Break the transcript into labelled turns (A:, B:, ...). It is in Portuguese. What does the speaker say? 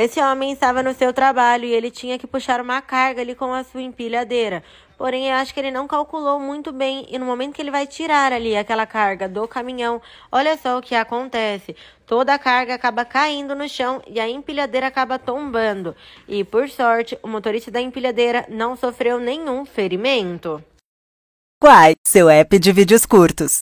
A: Esse homem estava no seu trabalho e ele tinha que puxar uma carga ali com a sua empilhadeira. Porém, eu acho que ele não calculou muito bem e no momento que ele vai tirar ali aquela carga do caminhão, olha só o que acontece. Toda a carga acaba caindo no chão e a empilhadeira acaba tombando. E por sorte, o motorista da empilhadeira não sofreu nenhum ferimento.
B: Quais? seu app de vídeos curtos.